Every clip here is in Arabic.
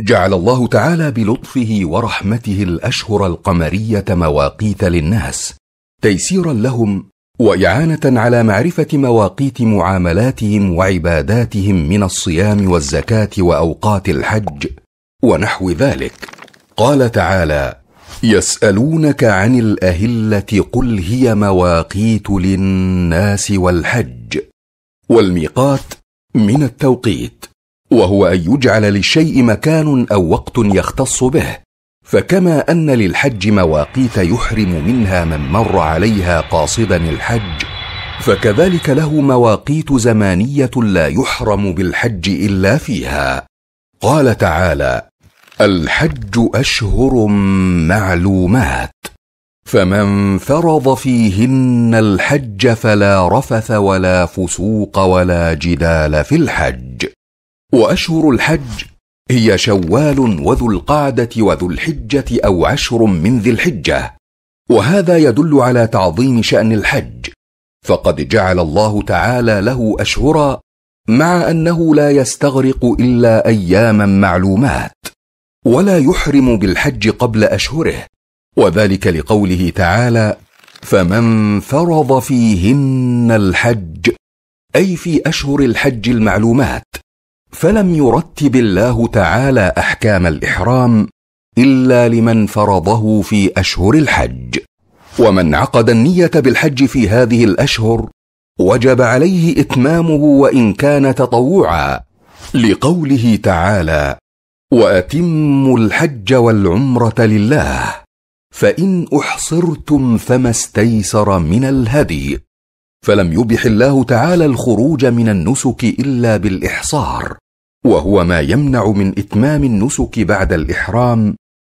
جعل الله تعالى بلطفه ورحمته الاشهر القمريه مواقيت للناس تيسيرا لهم واعانه على معرفه مواقيت معاملاتهم وعباداتهم من الصيام والزكاه واوقات الحج ونحو ذلك قال تعالى يسالونك عن الاهله قل هي مواقيت للناس والحج والميقات من التوقيت وهو ان يجعل للشيء مكان او وقت يختص به فكما ان للحج مواقيت يحرم منها من مر عليها قاصدا الحج فكذلك له مواقيت زمانيه لا يحرم بالحج الا فيها قال تعالى الحج اشهر معلومات فمن فرض فيهن الحج فلا رفث ولا فسوق ولا جدال في الحج واشهر الحج هي شوال وذو القعده وذو الحجه او عشر من ذي الحجه وهذا يدل على تعظيم شان الحج فقد جعل الله تعالى له اشهرا مع انه لا يستغرق الا اياما معلومات ولا يحرم بالحج قبل اشهره وذلك لقوله تعالى فمن فرض فيهن الحج اي في اشهر الحج المعلومات فلم يرتب الله تعالى احكام الاحرام الا لمن فرضه في اشهر الحج ومن عقد النيه بالحج في هذه الاشهر وجب عليه اتمامه وان كان تطوعا لقوله تعالى واتموا الحج والعمره لله فان احصرتم فما استيسر من الهدي فلم يبح الله تعالى الخروج من النسك الا بالاحصار وهو ما يمنع من اتمام النسك بعد الاحرام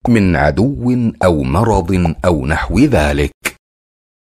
من عدو او مرض او نحو ذلك